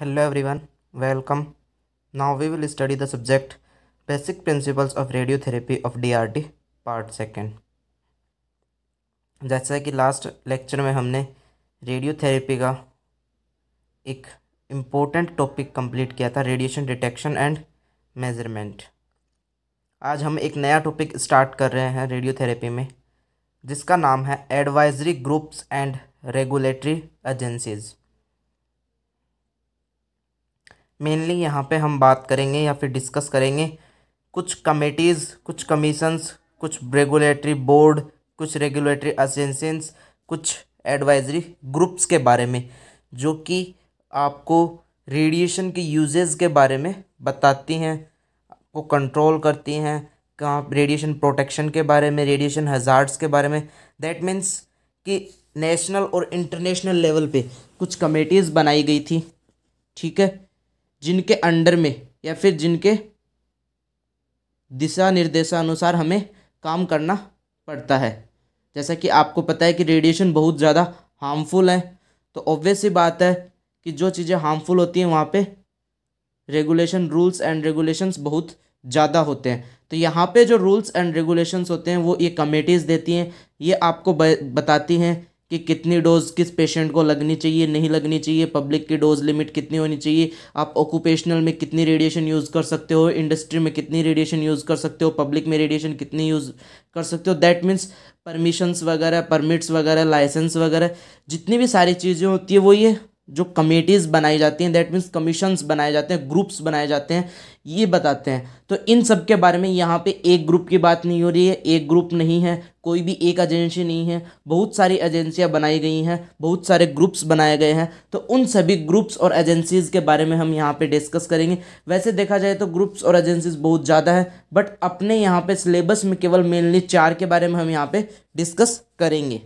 Hello everyone, welcome. Now we will study the subject Basic Principles of Radiotherapy of DRT Part Second. जैसा कि last lecture में हमने radiotherapy का एक important topic complete किया था रेडिएशन डिटेक्शन एंड मेजरमेंट आज हम एक नया टॉपिक स्टार्ट कर रहे हैं रेडियोथेरेपी में जिसका नाम है advisory groups and regulatory agencies mainly यहाँ पे हम बात करेंगे या फिर डिस्कस करेंगे कुछ कमेटीज़ कुछ कमीशंस कुछ रेगुलेटरी बोर्ड कुछ रेगुलेटरी एजेंसीस कुछ एडवाइजरी ग्रुप्स के बारे में जो कि आपको रेडिएशन के यूजेस के बारे में बताती हैं आपको कंट्रोल करती हैं कहाँ रेडिएशन प्रोटेक्शन के बारे में रेडिएशन हज़ार्ड्स के बारे में दैट मीन्स कि नेशनल और इंटरनेशनल लेवल पे कुछ कमेटीज़ बनाई गई थी ठीक है जिनके अंडर में या फिर जिनके दिशा निर्देशानुसार हमें काम करना पड़ता है जैसा कि आपको पता है कि रेडिएशन बहुत ज़्यादा हार्मफुल है तो ऑब्वियस ही बात है कि जो चीज़ें हार्मफुल होती हैं वहाँ पे रेगुलेशन रूल्स एंड रेगुलेशंस बहुत ज़्यादा होते हैं तो यहाँ पे जो रूल्स एंड रेगुलेशंस होते हैं वो ये कमेटीज़ देती हैं ये आपको बताती हैं कि कितनी डोज किस पेशेंट को लगनी चाहिए नहीं लगनी चाहिए पब्लिक की डोज लिमिट कितनी होनी चाहिए आप ऑक्यूपेशनल में कितनी रेडिएशन यूज़ कर सकते हो इंडस्ट्री में कितनी रेडिएशन यूज़ कर सकते हो पब्लिक में रेडिएशन कितनी यूज़ कर सकते हो दैट मीन्स परमिशंस वगैरह परमिट्स वगैरह लाइसेंस वगैरह जितनी भी सारी चीज़ें होती है वो ये जो कमेटीज़ बनाई जाती हैं दैट मीन्स कमीशंस बनाए जाते हैं ग्रुप्स बनाए जाते हैं ये बताते हैं तो इन सब के बारे में यहाँ पे एक ग्रुप की बात नहीं हो रही है एक ग्रुप नहीं है कोई भी एक एजेंसी नहीं है बहुत सारी एजेंसियाँ बनाई गई हैं बहुत सारे ग्रुप्स बनाए गए हैं तो उन सभी ग्रुप्स और एजेंसीज़ के बारे में हम यहाँ पे डिस्कस करेंगे वैसे देखा जाए तो ग्रुप्स और एजेंसीज़ बहुत ज़्यादा है बट अपने यहाँ पर सिलेबस में केवल मेनली चार के बारे में हम यहाँ पर डिस्कस करेंगे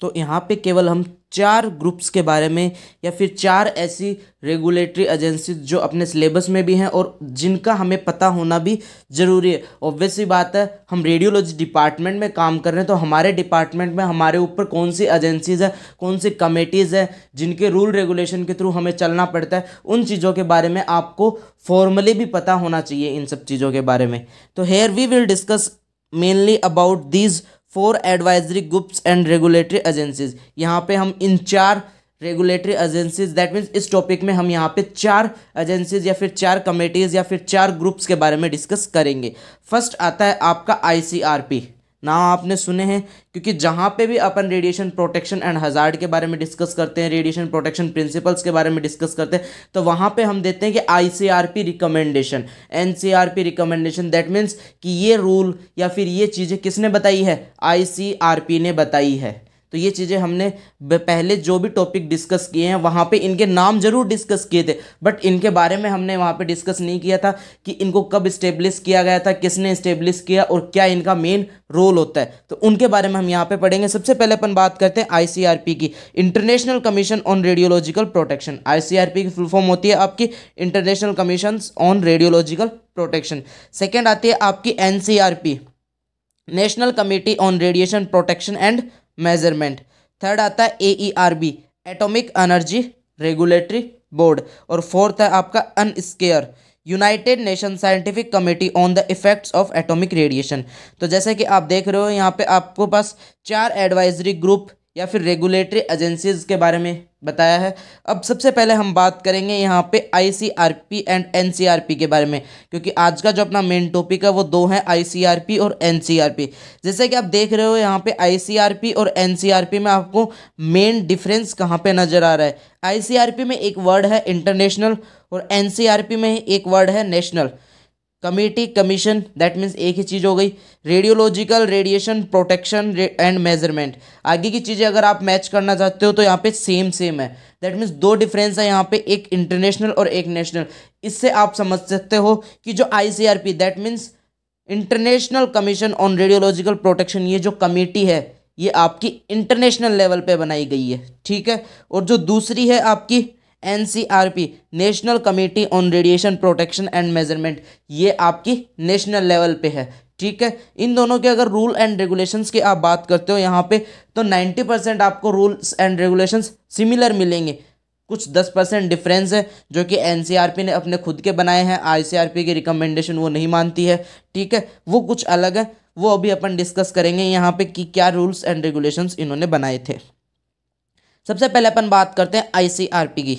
तो यहाँ पे केवल हम चार ग्रुप्स के बारे में या फिर चार ऐसी रेगुलेटरी एजेंसी जो अपने सिलेबस में भी हैं और जिनका हमें पता होना भी ज़रूरी है ऑब्वियसली बात है हम रेडियोलॉजी डिपार्टमेंट में काम कर रहे हैं तो हमारे डिपार्टमेंट में हमारे ऊपर कौन सी एजेंसीज़ है कौन सी कमेटीज़ है जिनके रूल रेगुलेशन के थ्रू हमें चलना पड़ता है उन चीज़ों के बारे में आपको फॉर्मली भी पता होना चाहिए इन सब चीज़ों के बारे में तो here we will discuss mainly about these four advisory groups and regulatory agencies यहाँ पे हम इन चार रेगुलेटरी एजेंसीज दैट मीन्स इस टॉपिक में हम यहाँ पे चार एजेंसीज या फिर चार कमेटीज़ या फिर चार ग्रुप्स के बारे में डिस्कस करेंगे फर्स्ट आता है आपका पी नाम आपने सुने हैं क्योंकि जहाँ पे भी अपन रेडिएशन प्रोटेक्शन एंड हजार्ड के बारे में डिस्कस करते हैं रेडिएशन प्रोटेक्शन प्रिंसिपल्स के बारे में डिस्कस करते हैं तो वहाँ पे हम देते हैं कि ICRP recommendation NCRP recommendation that means कि ये रूल या फिर ये चीज़ें किसने बताई है आईसीआरपी ने बताई है तो ये चीज़ें हमने पहले जो भी टॉपिक डिस्कस किए हैं वहाँ पे इनके नाम ज़रूर डिस्कस किए थे बट इनके बारे में हमने वहाँ पे डिस्कस नहीं किया था कि इनको कब इस्टेब्लिश किया गया था किसने इस्टेब्लिश किया और क्या इनका मेन रोल होता है तो उनके बारे में हम यहाँ पे पढ़ेंगे सबसे पहले अपन बात करते हैं आई की international commission on radiological protection आई की फुल फॉर्म होती है आपकी international commission on radiological protection second आती है आपकी N national committee on radiation protection and measurement third आता है A E R B atomic energy regulatory board और फोर्थ है आपका UNSCEAR united nation scientific committee on the effects of atomic radiation तो जैसे कि आप देख रहे हो यहाँ पे आपको पास चार एडवाइजरी ग्रुप या फिर रेगुलेटरी एजेंसीज़ के बारे में बताया है अब सबसे पहले हम बात करेंगे यहाँ पे आईसीआरपी एंड एनसीआरपी के बारे में क्योंकि आज का जो अपना मेन टॉपिक है वो दो है आईसीआरपी और एनसीआरपी जैसे कि आप देख रहे हो यहाँ पे आईसीआरपी और एनसीआरपी में आपको मेन डिफरेंस कहाँ पे नज़र आ रहा है आईसीआरपी में एक वर्ड है इंटरनेशनल और एन में एक वर्ड है national committee commission that means एक ही चीज़ हो गई radiological radiation protection and measurement आगे की चीज़ें अगर आप मैच करना चाहते हो तो यहाँ पे सेम सेम है दैट मीन्स दो डिफरेंस है यहाँ पे एक इंटरनेशनल और एक नेशनल इससे आप समझ सकते हो कि जो I C R P that means international commission on radiological protection ये जो कमेटी है ये आपकी इंटरनेशनल लेवल पर बनाई गई है ठीक है और जो दूसरी है आपकी NCRP national committee on radiation protection and measurement ये आपकी नेशनल लेवल पे है ठीक है इन दोनों के अगर रूल एंड रेगुलेशंस की आप बात करते हो यहाँ पे तो 90 परसेंट आपको रूल्स एंड रेगुलेशंस सिमिलर मिलेंगे कुछ 10 परसेंट डिफरेंस है जो कि एनसीआरपी ने अपने खुद के बनाए हैं आईसीआरपी की रिकमेंडेशन वो नहीं मानती है ठीक है वो कुछ अलग है वो अभी अपन डिस्कस करेंगे यहाँ पे कि क्या रूल्स एंड रेगुलेशंस इन्होंने बनाए थे सबसे पहले अपन बात करते हैं आईसीआरपी की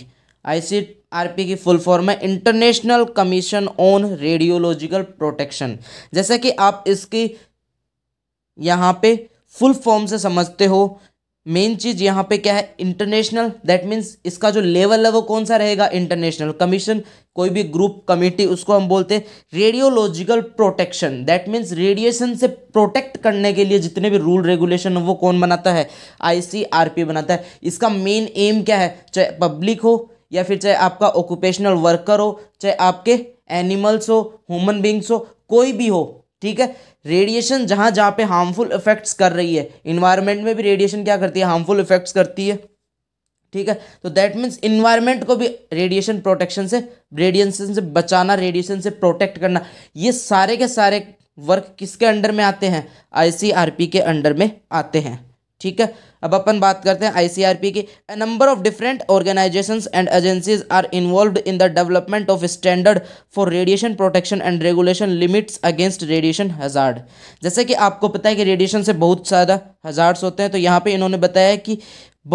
आईसीआरपी की फुल फॉर्म है international commission on radiological protection जैसे कि आप इसकी यहाँ पे फुल फॉर्म से समझते हो मेन चीज़ यहाँ पे क्या है इंटरनेशनल दैट मीन्स इसका जो लेवल है वो कौन सा रहेगा इंटरनेशनल कमीशन कोई भी ग्रुप कमेटी उसको हम बोलते हैं radiological protection that means radiation से प्रोटेक्ट करने के लिए जितने भी रूल रेगुलेशन वो कौन बनाता है आईसीआरपी बनाता है इसका मेन एम क्या है चाहे पब्लिक हो या फिर चाहे आपका ऑक्यूपेशनल वर्कर हो चाहे आपके एनिमल्स हो ह्यूमन बींग्स हो कोई भी हो ठीक है रेडिएशन जहां जहाँ पे हार्मफुल इफेक्ट्स कर रही है इन्वायरमेंट में भी रेडिएशन क्या करती है हार्मफुल इफेक्ट्स करती है ठीक है तो दैट मीन्स इन्वायरमेंट को भी रेडिएशन प्रोटेक्शन से रेडिएशन से बचाना रेडिएशन से प्रोटेक्ट करना ये सारे के सारे वर्क किसके अंडर में आते हैं आईसीआरपी के अंडर में आते हैं ठीक है अब अपन बात करते हैं आईसीआरपी की a number of different organisations and agencies are involve in the development of standard for radiation protection and regulation limits against radiation hazard जैसे कि आपको पता है कि रेडिएशन से बहुत ज़्यादा हजार्ड्स होते हैं तो यहाँ पर इन्होंने बताया कि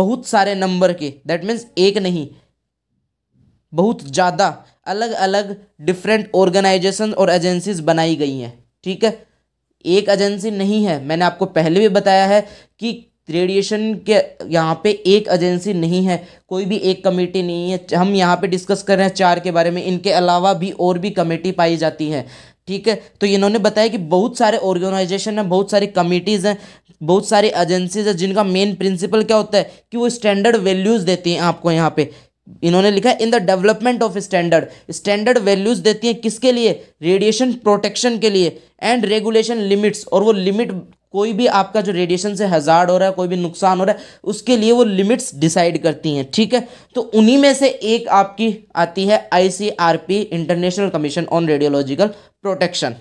बहुत सारे नंबर के दैट मीन्स एक नहीं बहुत ज़्यादा अलग अलग डिफरेंट ऑर्गेनाइजेशन और एजेंसीज बनाई गई हैं ठीक है एक एजेंसी नहीं है मैंने आपको पहले भी बताया है कि रेडिएशन के यहाँ पे एक एजेंसी नहीं है कोई भी एक कमेटी नहीं है हम यहाँ पे डिस्कस कर रहे हैं चार के बारे में इनके अलावा भी और भी कमेटी पाई जाती है ठीक है तो इन्होंने बताया कि बहुत सारे ऑर्गेनाइजेशन हैं बहुत सारी कमिटीज़ हैं बहुत सारी एजेंसीज हैं जिनका मेन प्रिंसिपल क्या होता है कि वो स्टैंडर्ड वैल्यूज़ देती हैं आपको यहाँ पे इन्होंने लिखा है in the development of standard standard values देती हैं किसके लिए रेडिएशन प्रोटेक्शन के लिए एंड रेगुलेशन लिमिट्स और वो लिमिट कोई भी आपका जो रेडिएशन से हजार्ड हो रहा है कोई भी नुकसान हो रहा है उसके लिए वो लिमिट्स डिसाइड करती हैं ठीक है तो उन्हीं में से एक आपकी आती है ICRP international commission on radiological protection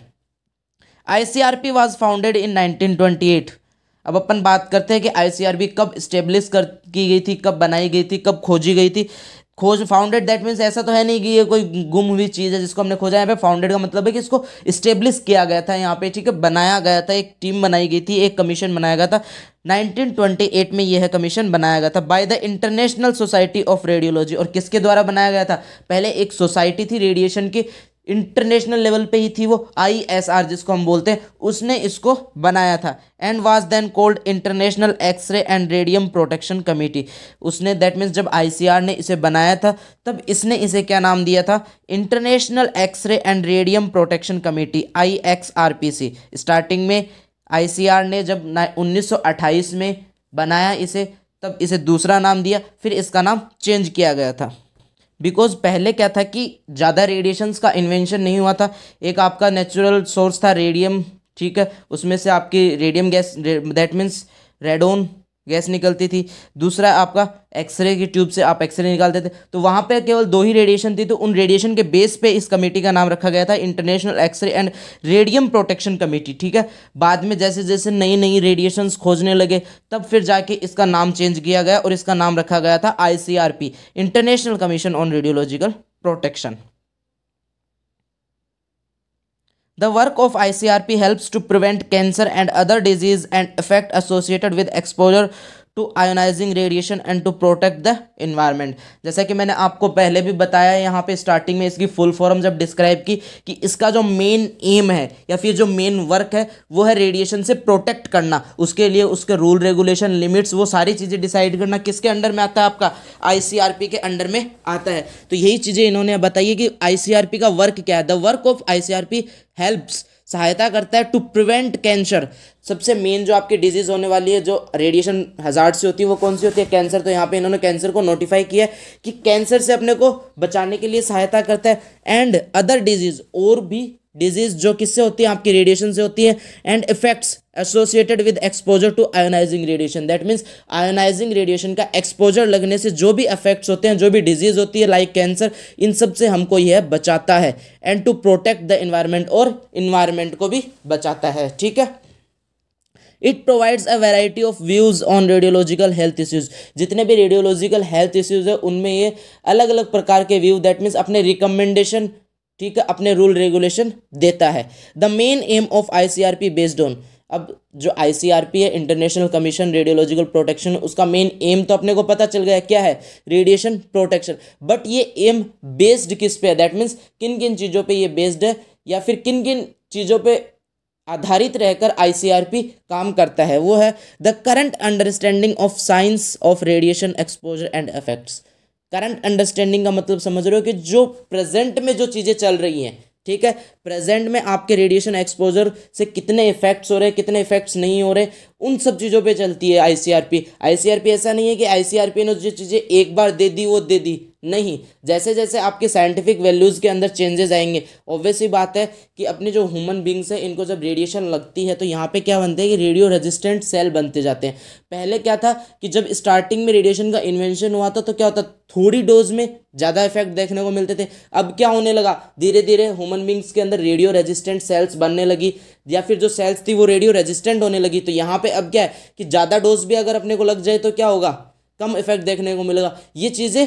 ICRP was founded in 1928 अब अपन बात करते हैं कि आईसीआरपी कब स्टेब्लिश कर की गई थी कब बनाई गई थी कब खोजी गई थी खोज फाउंडेड दैट मीन्स ऐसा तो है नहीं कि ये कोई गुम हुई चीज़ है जिसको हमने खोजा यहाँ पे फाउंडेड का मतलब है कि इसको इस्टेब्लिश किया गया था यहाँ पे ठीक है बनाया गया था एक टीम बनाई गई थी एक कमीशन बनाया गया था 1928 में यह कमीशन बनाया गया था by the international society of radiology और किसके द्वारा बनाया गया था पहले एक सोसाइटी थी रेडिएशन की इंटरनेशनल लेवल पे ही थी वो आईएसआर जिसको हम बोलते हैं उसने इसको बनाया था and was then called international x-ray and radium protection committee उसने दैट मीन्स जब आईसीआर ने इसे बनाया था तब इसने इसे क्या नाम दिया था international x-ray and radium protection committee IXRPC starting में आई ने जब उन्नीस में बनाया इसे तब इसे दूसरा नाम दिया फिर इसका नाम चेंज किया गया था बिकॉज पहले क्या था कि ज़्यादा रेडिएशंस का इन्वेंशन नहीं हुआ था एक आपका नेचुरल सोर्स था रेडियम ठीक है उसमें से आपकी radium gas that means radon gas निकलती थी दूसरा आपका एक्सरे की ट्यूब से आप एक्सरे निकालते थे तो वहाँ पे केवल दो ही रेडिएशन थी तो उन रेडिएशन के बेस पे इस कमेटी का नाम रखा गया था international x-ray and radium protection committee ठीक है बाद में जैसे जैसे नई नई रेडिएशंस खोजने लगे तब फिर जाके इसका नाम चेंज किया गया और इसका नाम रखा गया था I international commission on radiological protection The work of ICRP helps to prevent cancer and other disease and effect associated with exposure to ionising radiation and to protect the environment जैसा कि मैंने आपको पहले भी बताया यहाँ पे स्टार्टिंग में इसकी फुल form जब डिस्क्राइब की कि इसका जो मेन एम है या फिर जो मेन वर्क है वो है रेडिएशन से प्रोटेक्ट करना उसके लिए उसके रूल रेगुलेशन लिमिट्स वो सारी चीज़ें डिसाइड करना किसके अंडर में आता है आपका आई के अंडर में आता है तो यही चीज़ें इन्होंने बताइए कि आई का वर्क क्या है the work of I C R P helps सहायता करता है टू प्रिवेंट कैंसर सबसे मेन जो आपकी डिजीज़ होने वाली है जो रेडिएशन हज़ार्ड से होती है वो कौन सी होती है कैंसर तो यहाँ पे इन्होंने कैंसर को नोटिफाई किया कि कैंसर से अपने को बचाने के लिए सहायता करता है एंड अदर डिजीज़ और भी डिजीज जो किससे होती है आपकी रेडिएशन से होती है and effects associated with exposure to ionising radiation that means ionising radiation का एक्सपोजर लगने से जो भी इफेक्ट्स होते हैं जो भी डिजीज होती है लाइक like कैंसर इन सब से हमको यह बचाता है and to protect the environment और इन्वायरमेंट को भी बचाता है ठीक है it provides a variety of views on radiological health issues जितने भी रेडियोलॉजिकल हेल्थ इश्यूज़ है उनमें ये अलग अलग प्रकार के व्यू दैट मीन्स अपने रिकमेंडेशन ठीक है अपने रूल रेगुलेशन देता है the main aim of ICRP based on अब जो आईसीआरपी है इंटरनेशनल कमीशन रेडियोलॉजिकल प्रोटेक्शन उसका मेन एम तो अपने को पता चल गया क्या है रेडिएशन प्रोटेक्शन बट ये एम बेस्ड किस पे है दैट मीन्स किन किन चीज़ों पे ये बेस्ड है या फिर किन किन चीज़ों पे आधारित रहकर आईसीआरपी काम करता है वो है the current understanding of science of radiation exposure and effects current understanding का मतलब समझ रहे हो कि जो प्रेजेंट में जो चीज़ें चल रही हैं ठीक है प्रेजेंट में आपके रेडिएशन एक्सपोजर से कितने इफेक्ट्स हो रहे हैं कितने इफेक्ट्स नहीं हो रहे उन सब चीज़ों पे चलती है आईसीआरपी आईसीआरपी ऐसा नहीं है कि आईसीआरपी ने जो चीज़ें एक बार दे दी वो दे दी नहीं जैसे जैसे आपके साइंटिफिक वैल्यूज़ के अंदर चेंजेस आएंगे ऑब्वियस ही बात है कि अपने जो ह्यूमन बींग्स हैं इनको जब रेडिएशन लगती है तो यहाँ पे क्या बनते हैं कि रेडियो रेजिस्टेंट सेल बनते जाते हैं पहले क्या था कि जब स्टार्टिंग में रेडिएशन का इन्वेंशन हुआ था तो क्या होता थोड़ी डोज में ज़्यादा इफेक्ट देखने को मिलते थे अब क्या होने लगा धीरे धीरे ह्यूमन बींग्स के अंदर रेडियो रेजिस्टेंट सेल्स बनने लगी या फिर जो सेल्स थी वो रेडियो रेजिस्टेंट होने लगी तो यहाँ पर अब क्या है कि ज़्यादा डोज भी अगर अपने को लग जाए तो क्या होगा कम इफेक्ट देखने को मिलेगा ये चीज़ें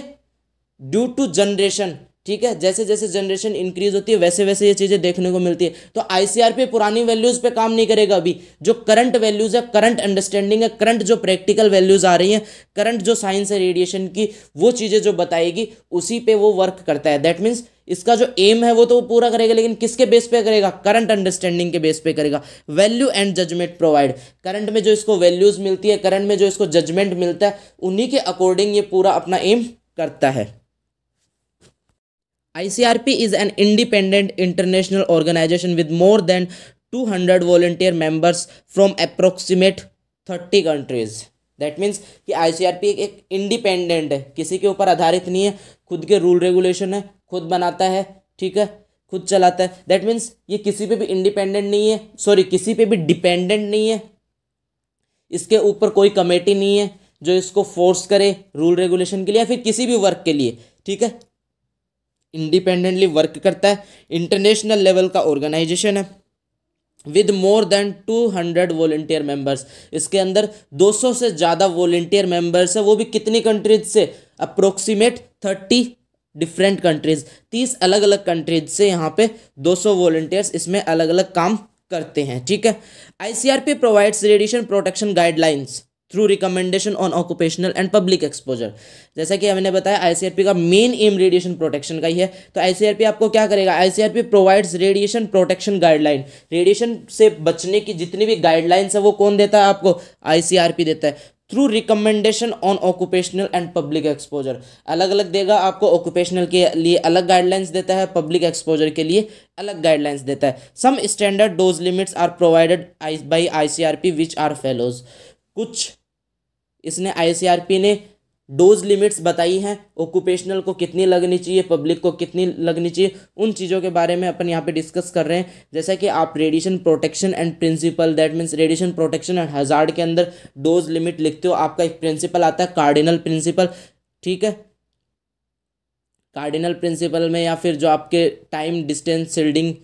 ड्यू टू जनरेशन ठीक है जैसे जैसे जनरेशन इंक्रीज होती है वैसे वैसे ये चीज़ें देखने को मिलती है तो आईसीआर पे पुरानी वैल्यूज़ पे काम नहीं करेगा अभी जो करंट वैल्यूज़ है करंट अंडरस्टैंडिंग है करंट जो प्रैक्टिकल वैल्यूज़ आ रही हैं करंट जो साइंस है रेडिएशन की वो चीज़ें जो बताएगी उसी पे वो वर्क करता है दैट मीन्स इसका जो एम है वो तो वो पूरा करेगा लेकिन किसके बेस पे करेगा करंट अंडरस्टैंडिंग के बेस पे करेगा value and judgement provide current में जो इसको वैल्यूज़ मिलती है करंट में जो इसको जजमेंट मिलता है उन्हीं के अकॉर्डिंग ये पूरा अपना एम करता है ICRP is an independent international organization with more than 200 volunteer members from approximate 30 countries. That means कि ICRP एक, एक इंडिपेंडेंट है किसी के ऊपर आधारित नहीं है खुद के rule regulation है खुद बनाता है ठीक है खुद चलाता है That means ये किसी पे भी independent नहीं है sorry किसी पे भी dependent नहीं है इसके ऊपर कोई committee नहीं है जो इसको force करे rule regulation के लिए या फिर किसी भी work के लिए ठीक है इंडिपेंडेंटली वर्क करता है इंटरनेशनल लेवल का ऑर्गेनाइजेशन है with more than two hundred volunteer members इसके अंदर दो सौ से ज़्यादा वॉल्टियर मेंबर्स है वो भी कितनी कंट्रीज से अप्रोक्सीमेट थर्टी डिफरेंट कंट्रीज तीस अलग अलग कंट्रीज से यहाँ पे दो सौ वॉल्टियर्स इसमें अलग अलग काम करते हैं ठीक है ICRP provides radiation protection guidelines through recommendation on occupational and public exposure जैसा कि हमने बताया आईसीआरपी का मेन एम रेडिएशन प्रोटेक्शन का ही है तो आईसीआरपी आपको क्या करेगा ICRP provides radiation protection guideline radiation से बचने की जितनी भी गाइडलाइंस है वो कौन देता है आपको आईसीआरपी देता है through recommendation on occupational and public exposure अलग अलग देगा आपको ऑक्यूपेशनल के लिए अलग गाइडलाइंस देता है पब्लिक एक्सपोजर के लिए अलग गाइडलाइंस देता है some standard dose limits are provided by I C R P which are follows कुछ इसने आईसीआरपी ने डोज लिमिट्स बताई हैं ऑक्यूपेशनल को कितनी लगनी चाहिए पब्लिक को कितनी लगनी चाहिए उन चीज़ों के बारे में अपन यहाँ पे डिस्कस कर रहे हैं जैसा कि आप radiation protection and principle that means radiation protection and hazard के अंदर डोज लिमिट लिखते हो आपका एक प्रिंसिपल आता है कार्डिनल प्रिंसिपल ठीक है कार्डिनल प्रिंसिपल में या फिर जो आपके टाइम डिस्टेंस शील्डिंग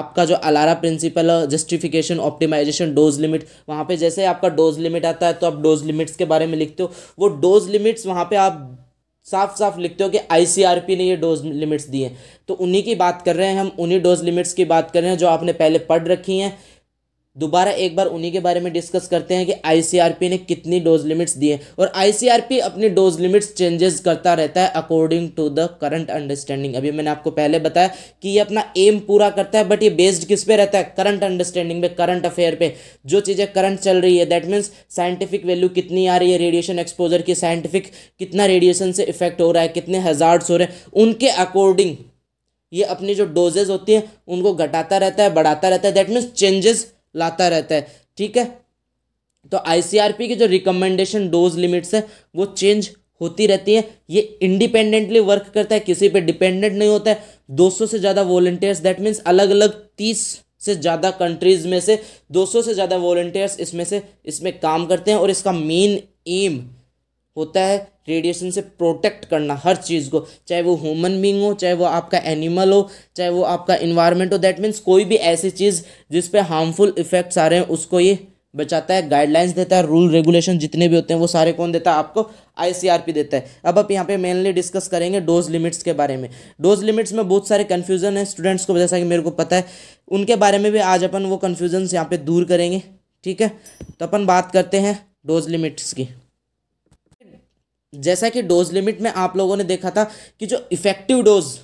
आपका जो ALARA principle justification optimisation dose limit वहाँ पे जैसे आपका डोज लिमिट आता है तो आप डोज लिमिट्स के बारे में लिखते हो वो डोज लिमिट्स वहाँ पे आप साफ साफ लिखते हो कि आईसीआरपी ने ये डोज लिमिट्स दिए हैं तो उन्हीं की बात कर रहे हैं हम उन्हीं डोज लिमिट्स की बात कर रहे हैं जो आपने पहले पढ़ रखी हैं दोबारा एक बार उन्हीं के बारे में डिस्कस करते हैं कि आईसीआरपी ने कितनी डोज लिमिट्स दी हैं और आईसीआरपी अपनी डोज लिमिट्स चेंजेस करता रहता है according to the current understanding अभी मैंने आपको पहले बताया कि ये अपना एम पूरा करता है बट ये बेस्ड किस पे रहता है करंट अंडरस्टैंडिंग पे करंट अफेयर पे जो चीज़ें करंट चल रही है दैट मीन्स साइंटिफिक वैल्यू कितनी आ रही है रेडिएशन एक्सपोजर की साइंटिफिक कितना रेडिएशन से इफेक्ट हो रहा है कितने हजार्ड्स हो रहे हैं उनके अकॉर्डिंग ये अपनी जो डोजेज होती हैं उनको घटाता रहता है बढ़ाता रहता है दैट मीन्स चेंजेस लाता रहता है ठीक है तो आईसीआरपी की जो रिकमेंडेशन डोज लिमिट्स है वो चेंज होती रहती है ये इंडिपेंडेंटली वर्क करता है किसी पे डिपेंडेंट नहीं होता है 200 से ज़्यादा वॉल्टियर्स दैट मीन्स अलग अलग 30 से ज़्यादा कंट्रीज़ में से 200 से ज़्यादा वॉल्टियर्स इसमें से इसमें काम करते हैं और इसका मेन एम होता है रेडिएशन से प्रोटेक्ट करना हर चीज़ को चाहे वो ह्यूमन बींग हो चाहे वो आपका एनिमल हो चाहे वो आपका इन्वायरमेंट हो दैट मीन्स कोई भी ऐसी चीज़ जिस पे हार्मफुल इफेक्ट्स आ रहे हैं उसको ये बचाता है गाइडलाइंस देता है रूल रेगुलेशन जितने भी होते हैं वो सारे कौन देता है आपको आईसीआरपी देता है अब आप यहाँ पे मेनली डिस्कस करेंगे डोज लिमिट्स के बारे में डोज लिमिट्स में बहुत सारे कन्फ्यूजन है स्टूडेंट्स को जैसा कि मेरे को पता है उनके बारे में भी आज अपन वो कन्फ्यूजन्स यहाँ पर दूर करेंगे ठीक है तो अपन बात करते हैं डोज लिमिट्स की जैसा कि डोज लिमिट में आप लोगों ने देखा था कि जो इफेक्टिव डोज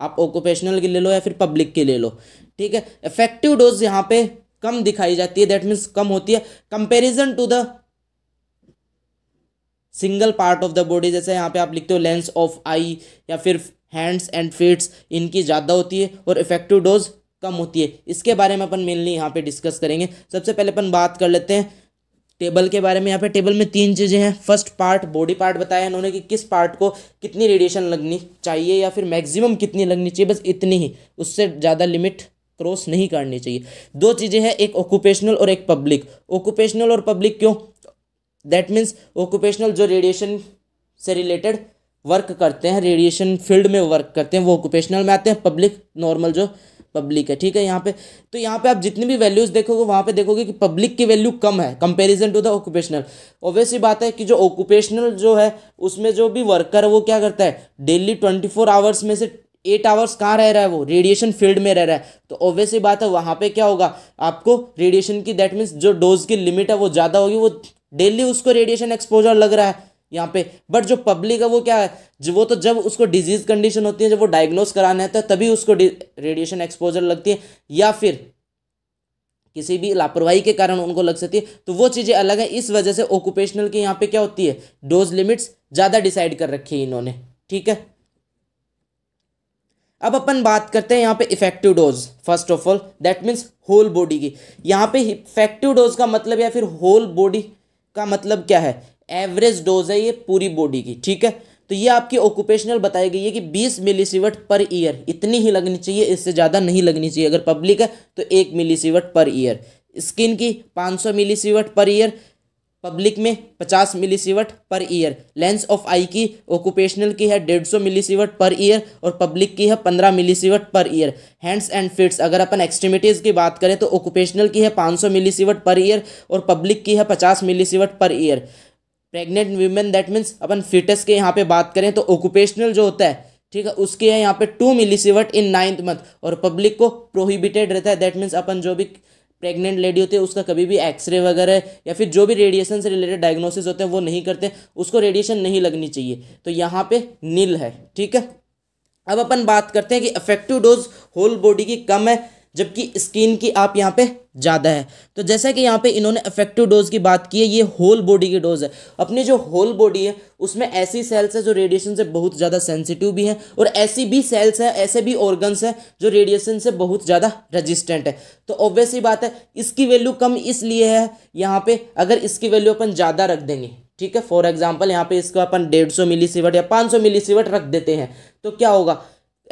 आप ऑक्यूपेशनल की ले लो या फिर पब्लिक की ले लो ठीक है इफेक्टिव डोज यहाँ पे कम दिखाई जाती है दैट मीन्स कम होती है comparison to the single part of the body जैसे यहाँ पे आप लिखते हो लेंस ऑफ आई या फिर हैंड्स एंड फीट्स इनकी ज़्यादा होती है और इफेक्टिव डोज कम होती है इसके बारे में अपन मेनली यहाँ पे डिस्कस करेंगे सबसे पहले अपन बात कर लेते हैं टेबल के बारे में यहाँ पे टेबल में तीन चीज़ें हैं फर्स्ट पार्ट बॉडी पार्ट बताया इन्होंने कि किस पार्ट को कितनी रेडिएशन लगनी चाहिए या फिर मैक्सिमम कितनी लगनी चाहिए बस इतनी ही उससे ज़्यादा लिमिट क्रॉस नहीं करनी चाहिए दो चीज़ें हैं एक ऑक्यूपेशनल और एक पब्लिक ऑक्यूपेशनल और पब्लिक क्यों दैट मीन्स ऑक्यूपेशनल जो रेडिएशन से रिलेटेड वर्क करते हैं रेडिएशन फील्ड में वर्क करते हैं वो ऑक्यूपेशनल में आते हैं पब्लिक नॉर्मल जो पब्लिक है ठीक है यहाँ पे तो यहाँ पे आप जितनी भी वैल्यूज़ देखोगे वहाँ पे देखोगे कि पब्लिक की वैल्यू कम है comparison to the occupational obviously बात है कि जो ऑक्यूपेशनल जो है उसमें जो भी वर्कर है वो क्या करता है डेली ट्वेंटी फोर आवर्स में से एट आवर्स कहाँ रह रहा है वो रेडिएशन फील्ड में रह रहा है तो ऑब्वियस ही बात है वहाँ पर क्या होगा आपको रेडिएशन की दैट मीन्स जो डोज की लिमिट है वो ज़्यादा होगी वो डेली उसको रेडिएशन एक्सपोजर लग रहा है यहाँ पे बट जो पब्लिक है वो क्या है जो वो तो जब उसको डिजीज कंडीशन होती है जब वो डायग्नोज कराना है तो तभी उसको रेडिएशन एक्सपोजर लगती है या फिर किसी भी लापरवाही के कारण उनको लग सकती है तो वो चीज़ें अलग है इस वजह से ऑक्यूपेशनल की यहाँ पे क्या होती है डोज लिमिट्स ज़्यादा डिसाइड कर रखी है इन्होंने ठीक है अब अपन बात करते हैं यहाँ पे effective dose first of all that means whole body की यहाँ पे इफेक्टिव डोज का मतलब या फिर होल बॉडी का मतलब क्या है एवरेज डोज है ये पूरी बॉडी की ठीक है तो ये आपकी ऑक्यूपेशनल बताई गई है कि 20 मिलीसीवट पर ईयर इतनी ही लगनी चाहिए इससे ज़्यादा नहीं लगनी चाहिए अगर पब्लिक है तो एक मिलीसीवट पर ईयर स्किन की 500 मिलीसीवट पर ईयर पब्लिक में 50 millisievert per year lens of आई की ऑक्यूपेशनल की है 150 मिलीसीवट पर ईयर और पब्लिक की है 15 मिलीसीवट per year hands and fits अगर अपन एक्सट्रीमिटीज़ की बात करें तो ऑक्यूपेशनल की है 500 मिलीसीवट पर ईयर और पब्लिक की है 50 millisievert per year pregnant women that means अपन फिटस के यहाँ पे बात करें तो ऑक्यूपेशनल जो होता है ठीक है उसके है यहाँ पे two millisievert in ninth month और पब्लिक को प्रोहिबिटेड रहता है दैट मीन्स अपन जो भी प्रेग्नेंट लेडी होती है उसका कभी भी एक्सरे वगैरह या फिर जो भी रेडिएशन से रिलेटेड डायग्नोसिस होते हैं वो नहीं करते उसको रेडिएशन नहीं लगनी चाहिए तो यहाँ पे नील है ठीक है अब अपन बात करते हैं कि इफेक्टिव डोज होल बॉडी की कम है जबकि स्किन की आप यहाँ पे ज़्यादा है तो जैसा कि यहाँ पे इन्होंने इफेक्टिव डोज की बात की है ये होल बॉडी की डोज है अपनी जो होल बॉडी है उसमें ऐसी सेल्स है जो रेडिएशन से बहुत ज़्यादा सेंसिटिव भी हैं और ऐसी भी सेल्स हैं ऐसे भी ऑर्गन्स हैं जो रेडिएशन से बहुत ज़्यादा रजिस्टेंट है तो ऑब्वियसली बात है इसकी वैल्यू कम इसलिए है यहाँ पर अगर इसकी वैल्यू अपन ज़्यादा रख देंगे ठीक है फॉर एग्जाम्पल यहाँ पे इसको अपन डेढ़ सौ मिली सीवट या पाँच सौ मिली सीवट रख देते हैं तो क्या होगा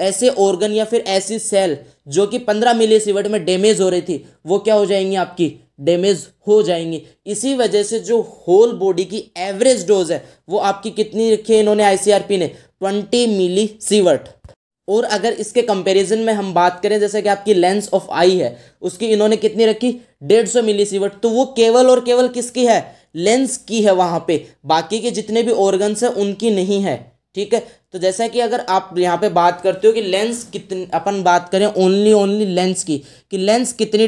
ऐसे ऑर्गन या फिर ऐसी सेल जो कि पंद्रह मिली सीवर्ट में डैमेज हो रही थी वो क्या हो जाएंगी आपकी डैमेज हो जाएंगी इसी वजह से जो होल बॉडी की एवरेज डोज है वो आपकी कितनी रखी है इन्होंने आईसीआरपी ने ट्वेंटी मिली सीवर्ट और अगर इसके कंपैरिजन में हम बात करें जैसे कि आपकी लेंस ऑफ आई है उसकी इन्होंने कितनी रखी डेढ़ सौ मिली सीवर्ट तो वो केवल और केवल किसकी है लेंस की है वहाँ पे बाकी के जितने भी ऑर्गन्स हैं उनकी नहीं है ठीक है तो जैसा कि अगर आप यहाँ पे बात करते हो कि लेंस कितने अपन बात करें ओनली ओनली लेंस की कि लेंस कितनी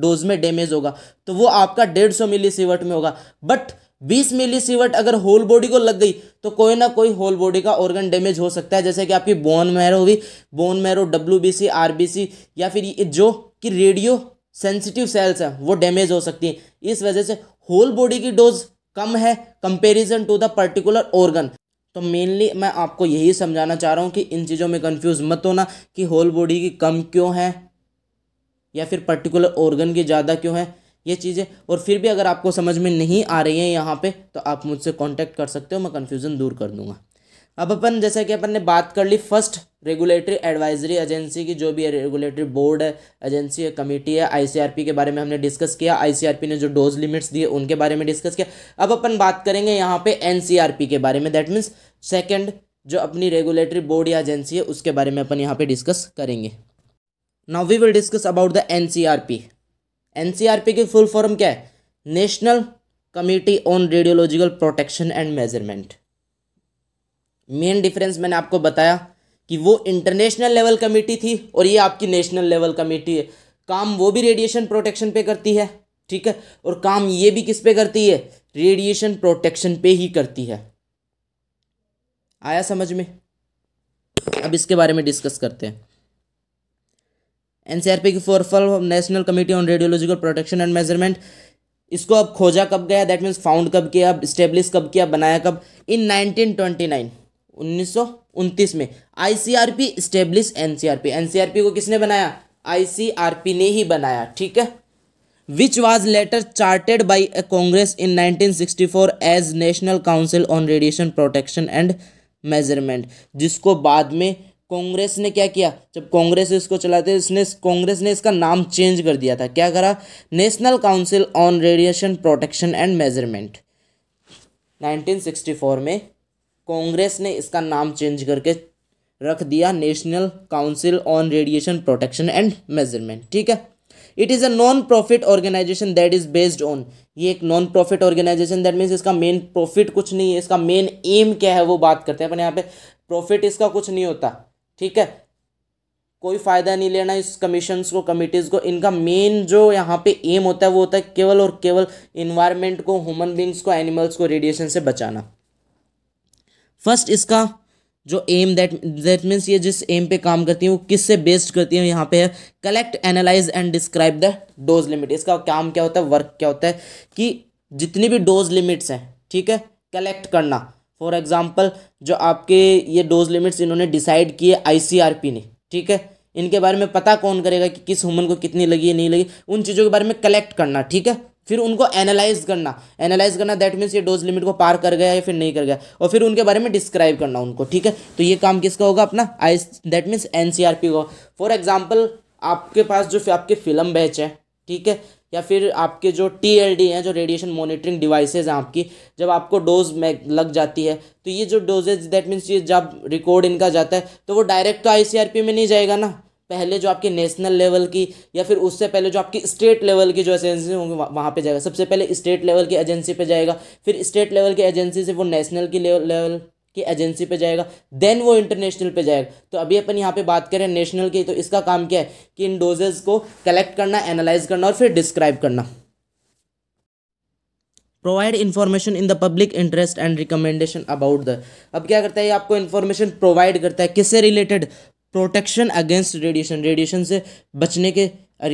डोज में डैमेज होगा तो वो आपका डेढ़ सौ मिली सीवर्ट में होगा बट बीस मिली सीवर्ट अगर होल बॉडी को लग गई तो कोई ना कोई होल बॉडी का ऑर्गन डैमेज हो सकता है जैसे कि आपकी बोन मैरो हुई bone marrow W B C R B C या फिर जो कि रेडियो सेंसिटिव सेल्स हैं वो डैमेज हो सकती हैं इस वजह से होल बॉडी की डोज कम है comparison to the particular organ तो मेनली मैं आपको यही समझाना चाह रहा हूँ कि इन चीज़ों में कंफ्यूज मत होना कि होल बॉडी की कम क्यों है या फिर पर्टिकुलर ऑर्गन की ज़्यादा क्यों है ये चीज़ें और फिर भी अगर आपको समझ में नहीं आ रही हैं यहाँ पे तो आप मुझसे कांटेक्ट कर सकते हो मैं कन्फ्यूज़न दूर कर दूँगा अब अपन जैसा कि अपन ने बात कर ली फर्स्ट रेगुलेटरी एडवाइजरी एजेंसी की जो भी है रेगुलेटरी बोर्ड है एजेंसी है कमेटी है आईसीआरपी के बारे में हमने डिस्कस किया आईसीआरपी ने जो डोज लिमिट्स दिए उनके बारे में डिस्कस किया अब अपन बात करेंगे यहाँ पे एनसीआरपी के बारे में दैट मीन्स सेकेंड जो अपनी रेगुलेटरी बोर्ड या एजेंसी है उसके बारे में अपन यहाँ पर डिस्कस करेंगे now we will discuss about the R P की फुल फॉर्म क्या है national committee on radiological protection and measurement main difference मैंने आपको बताया कि वो इंटरनेशनल लेवल कमेटी थी और ये आपकी नेशनल लेवल कमेटी है काम वो भी रेडिएशन प्रोटेक्शन पे करती है ठीक है और काम ये भी किस पे करती है रेडिएशन प्रोटेक्शन पे ही करती है आया समझ में अब इसके बारे में डिस्कस करते हैं एन सी आर पी की full form national committee on radiological protection and measurement इसको अब खोजा कब गया दैट मीन्स फाउंड कब किया अब स्टेब्लिश कब किया बनाया कब इन नाइनटीन ट्वेंटी नाइन 1929 में आईसीआरपी स्टेब्लिश एनसीआरपी एनसीआरपी को किसने बनाया आईसीआरपी ने ही बनाया ठीक है which was later chartered by a Congress in 1964 as national council on radiation protection and measurement जिसको बाद में कांग्रेस ने क्या किया जब कांग्रेस इसको चलाते इसने कांग्रेस ने इसका नाम चेंज कर दिया था क्या करा national council on radiation protection and measurement 1964 में कांग्रेस ने इसका नाम चेंज करके रख दिया national council on radiation protection and measurement ठीक है it is a non profit organisation that is based on ये एक non profit organisation that means इसका मेन प्रॉफिट कुछ नहीं है इसका मेन एम क्या है वो बात करते हैं अपन यहाँ पे प्रॉफिट इसका कुछ नहीं होता ठीक है कोई फ़ायदा नहीं लेना इस कमीशंस को कमिटीज़ को इनका मेन जो यहाँ पे एम होता है वो होता है केवल और केवल इन्वायरमेंट को ह्यूमन बींग्स को एनिमल्स को रेडिएशन से बचाना फर्स्ट इसका जो एम दैट दैट मीन्स ये जिस एम पे काम करती हैं वो किससे बेस्ड करती हैं यहाँ पे है collect analyse and describe the dose limit इसका काम क्या होता है वर्क क्या होता है कि जितनी भी डोज लिमिट्स हैं ठीक है कलेक्ट करना फॉर एग्जाम्पल जो आपके ये डोज लिमिट्स इन्होंने डिसाइड किए आईसीआरपी ने ठीक है इनके बारे में पता कौन करेगा कि किस हुमन को कितनी लगी है नहीं लगी उन चीज़ों के बारे में कलेक्ट करना ठीक है फिर उनको एनालाइज करना एनालाइज करना दैट मीन्स ये डोज लिमिट को पार कर गया या फिर नहीं कर गया और फिर उनके बारे में डिस्क्राइब करना उनको ठीक है तो ये काम किसका होगा अपना I that means N C R P का फॉर एग्जाम्पल आपके पास जो आपके फिल्म बैच है ठीक है या फिर आपके जो टी एल डी हैं जो रेडिएशन मॉनिटरिंग डिवाइसेज हैं आपकी जब आपको डोज में लग जाती है तो ये जो डोजेज दैट मीन्स ये जब रिकॉर्ड इनका जाता है तो वो डायरेक्ट तो आई सी आर पी में नहीं जाएगा ना पहले जो आपके नेशनल लेवल की या फिर उससे पहले जो आपकी स्टेट लेवल की जो एजेंसी होंगी वहाँ पे जाएगा सबसे पहले स्टेट लेवल की एजेंसी पे जाएगा फिर स्टेट लेवल की एजेंसी से वो नेशनल की लेवल की एजेंसी पे जाएगा देन वो इंटरनेशनल पे जाएगा तो अभी अपन यहाँ पे बात करें नेशनल की तो इसका काम क्या है कि इन डोजेज को कलेक्ट करना एनालाइज करना और फिर डिस्क्राइब करना provide information in the public interest and recommendation about the अब क्या करता है ये आपको इन्फॉर्मेशन प्रोवाइड करता है किससे related protection against radiation radiation से बचने के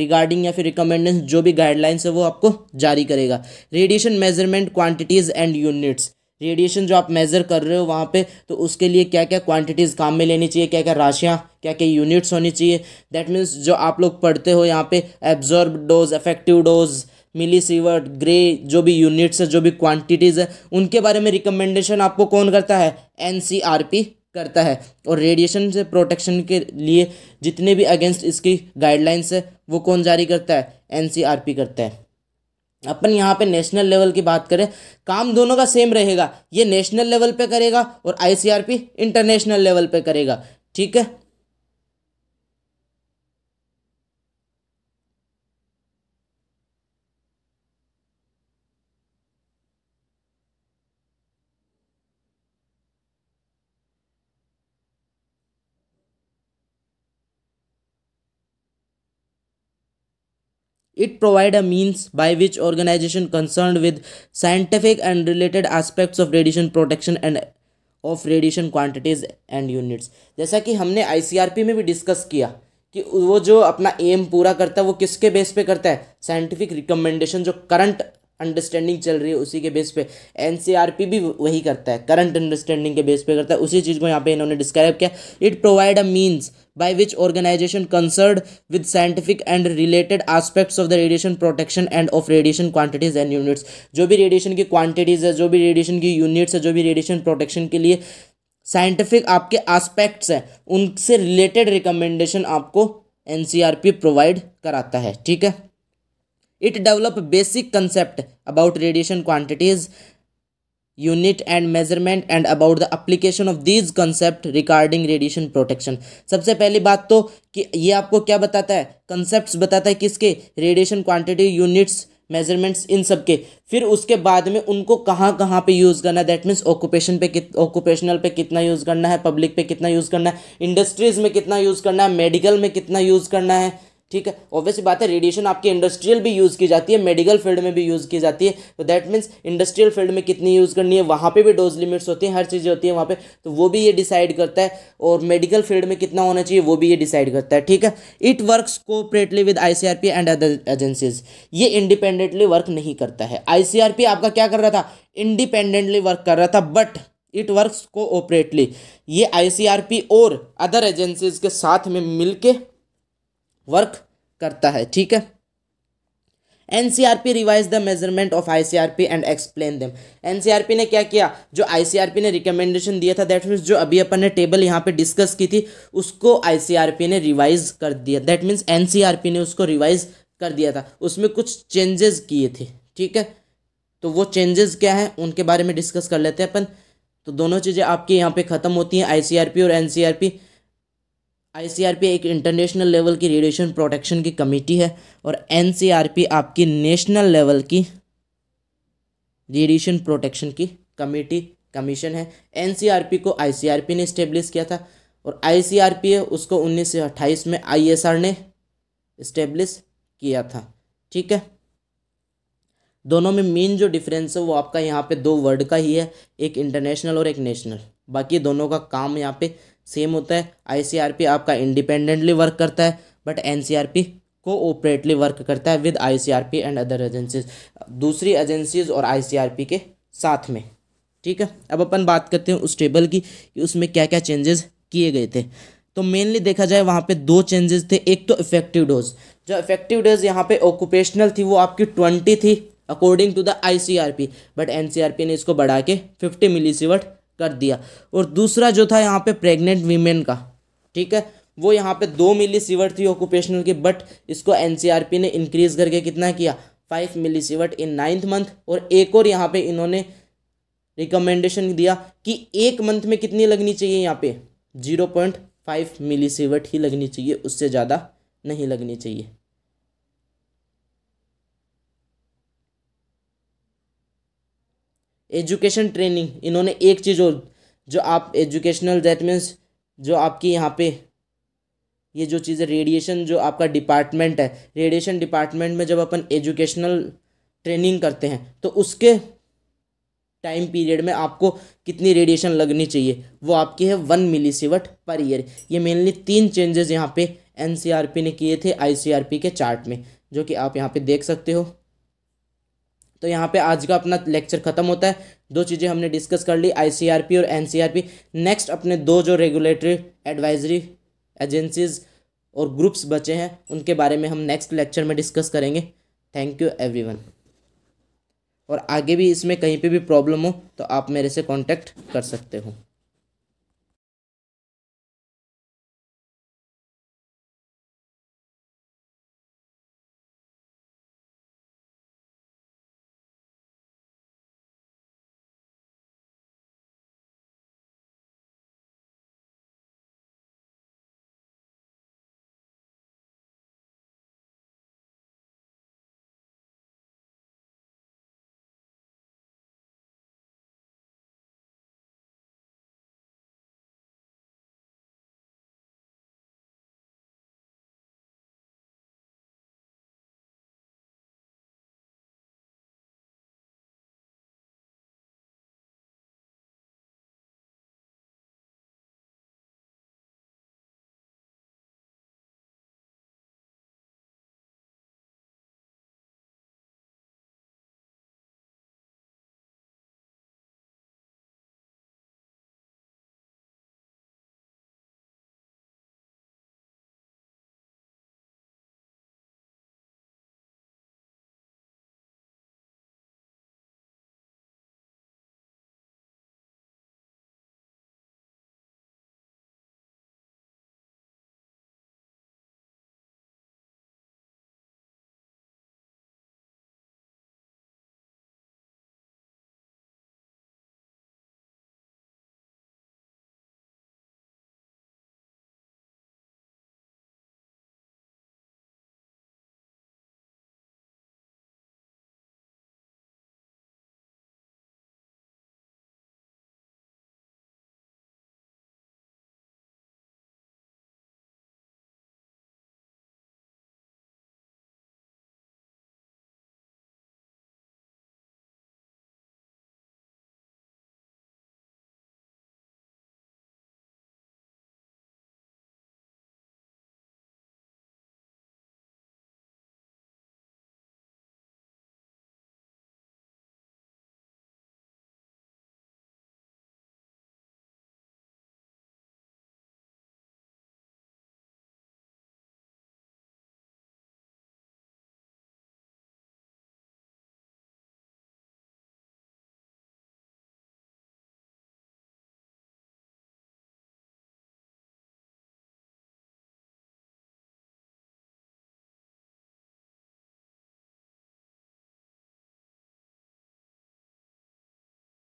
रिगार्डिंग या फिर रिकमेंडेंस जो भी गाइडलाइंस है वो आपको जारी करेगा radiation measurement quantities and units radiation जो आप मेज़र कर रहे हो वहाँ पे तो उसके लिए क्या क्या क्वांटिटीज़ काम में लेनी चाहिए क्या क्या राशियाँ क्या क्या यूनिट्स होनी चाहिए दैट मीन्स जो आप लोग पढ़ते हो यहाँ पे absorb dose effective dose millisievert gray जो भी यूनिट्स है जो भी क्वांटिटीज़ है उनके बारे में रिकमेंडेशन आपको कौन करता है एन सी आर पी करता है और रेडिएशन से प्रोटेक्शन के लिए जितने भी अगेंस्ट इसकी गाइडलाइंस है वो कौन जारी करता है एन करता है अपन यहाँ पे नेशनल लेवल की बात करें काम दोनों का सेम रहेगा ये नेशनल लेवल पे करेगा और आई इंटरनेशनल लेवल पे करेगा ठीक है it provide a means by which organisation concern with scientific and related aspects of radiation protection and of radiation quantities and units जैसा कि हमने आईसीआरपी में भी डिस्कस किया कि वो जो अपना एम पूरा करता है वो किसके बेस पे करता है साइंटिफिक रिकमेंडेशन जो करंट अंडरस्टैंडिंग चल रही है उसी के बेस पे एन e भी वही करता है करंट अंडरस्टैंडिंग के बेस पे करता है उसी चीज़ को यहाँ पे इन्होंने डिस्क्राइब किया it provide a means by which organisation concerned with scientific and related aspects of the radiation protection and of radiation quantities and units जो भी रेडिएशन की क्वान्टिटीज़ है जो भी रेडिएशन की यूनिट्स है जो भी रेडिएशन प्रोटेक्शन के लिए साइंटिफिक आपके आस्पेक्ट्स हैं उनसे रिलेटेड रिकमेंडेशन आपको एन प्रोवाइड e कराता है ठीक है it develop basic concept about radiation quantities unit and measurement and about the application of these concept regarding radiation protection सबसे पहली बात तो कि ये आपको क्या बताता है कंसेप्ट बताता है किसके रेडिएशन क्वांटिटी यूनिट्स मेजरमेंट्स इन सब के फिर उसके बाद में उनको कहाँ कहाँ पे यूज़ करना है दैट मीन्स ऑक्यूपेशन पे कित ऑक्यूपेशनल पे कितना यूज़ करना है पब्लिक पे कितना यूज़ करना है इंडस्ट्रीज़ में कितना यूज़ करना है मेडिकल में कितना यूज़ करना है ठीक है ऑब्वियस बात है रेडिएशन आपकी इंडस्ट्रियल भी यूज़ की जाती है मेडिकल फील्ड में भी यूज़ की जाती है तो दैट मीन्स इंडस्ट्रियल फील्ड में कितनी यूज़ करनी है वहाँ पे भी डोज लिमिट्स होती हैं हर चीज़ें होती है वहाँ पे तो वो भी ये डिसाइड करता है और मेडिकल फील्ड में कितना होना चाहिए वो भी ये डिसाइड करता है ठीक है it work cooperatively with I and other agencies ये इंडिपेंडेंटली वर्क नहीं करता है आई आपका क्या कर रहा था इंडिपेंडेंटली वर्क कर रहा था बट इट वर्क्स कोऑपरेटली ये आईसीआरपी और अदर एजेंसीज के साथ में मिलके वर्क करता है ठीक है NCRP revise the measurement of I C R P and explain आर एनसीआरपी ने क्या किया जो आईसीआरपी ने रिकमेंडेशन दिया था दैट मीन्स जो अभी अपन ने टेबल यहाँ पर डिस्कस की थी उसको आईसीआरपी ने रिवाइज कर दिया दैट मीन्स एनसीआरपी ने उसको रिवाइज कर दिया था उसमें कुछ चेंजेस किए थे ठीक है तो वो चेंजेस क्या हैं उनके बारे में डिस्कस कर लेते हैं अपन तो दोनों चीज़ें आपके यहाँ पे ख़त्म होती हैं आईसीआरपी और एनसीआरपी आईसीआरपी एक इंटरनेशनल लेवल की रेडिएशन प्रोटेक्शन की कमेटी है और एनसीआरपी आपकी नेशनल लेवल की रेडिएशन प्रोटेक्शन की कमेटी कमीशन है एनसीआरपी को आईसीआरपी ने इस्टेब्लिश किया था और आईसीआरपी है उसको उन्नीस में आईएसआर ने इस्टेब्लिश किया था ठीक है दोनों में मेन जो डिफरेंस है वो आपका यहाँ पे दो वर्ड का ही है एक इंटरनेशनल और एक नेशनल बाकी दोनों का काम यहाँ पे सेम होता है आईसीआरपी आपका इंडिपेंडेंटली वर्क करता है बट एनसीआरपी कोऑपरेटली वर्क करता है with ICRP and other agencies दूसरी एजेंसीज और आईसीआरपी के साथ में ठीक है अब अपन बात करते हैं उस टेबल की कि उसमें क्या क्या चेंजेस किए गए थे तो मेनली देखा जाए वहाँ पे दो चेंजेस थे एक तो इफेक्टिव डोज जो इफेक्टिव डोज यहाँ पे ऑक्यूपेशनल थी वो आपकी ट्वेंटी थी according to the ICRP but NCRP ने इसको बढ़ा के फिफ्टी मिली कर दिया और दूसरा जो था यहाँ पे प्रेग्नेंट वीमेन का ठीक है वो यहाँ पे दो मिली सीवर्ट थी ऑक्यूपेशनल की बट इसको एनसीआरपी ने इंक्रीज करके कितना किया five millisievert in ninth month और एक और यहाँ पे इन्होंने रिकमेंडेशन दिया कि एक मंथ में कितनी लगनी चाहिए यहाँ पे zero point five millisievert ही लगनी चाहिए उससे ज़्यादा नहीं लगनी चाहिए एजुकेशन ट्रेनिंग इन्होंने एक चीज़ और जो आप एजुकेशनल दैट मीन्स जो आपकी यहाँ पे ये जो चीज़ें रेडिएशन जो आपका डिपार्टमेंट है रेडिएशन डिपार्टमेंट में जब अपन एजुकेशनल ट्रेनिंग करते हैं तो उसके टाइम पीरियड में आपको कितनी रेडिएशन लगनी चाहिए वो आपकी है वन मिली सीवट पर ईयर ये मेनली तीन चेंजेस यहाँ पे एन ने किए थे आई के चार्ट में जो कि आप यहाँ पे देख सकते हो तो यहाँ पे आज का अपना लेक्चर खत्म होता है दो चीज़ें हमने डिस्कस कर ली आईसीआरपी और एनसीआरपी नेक्स्ट अपने दो जो रेगुलेटरी एडवाइजरी एजेंसीज और ग्रुप्स बचे हैं उनके बारे में हम नेक्स्ट लेक्चर में डिस्कस करेंगे थैंक यू एवरी और आगे भी इसमें कहीं पर भी प्रॉब्लम हो तो आप मेरे से कॉन्टैक्ट कर सकते हो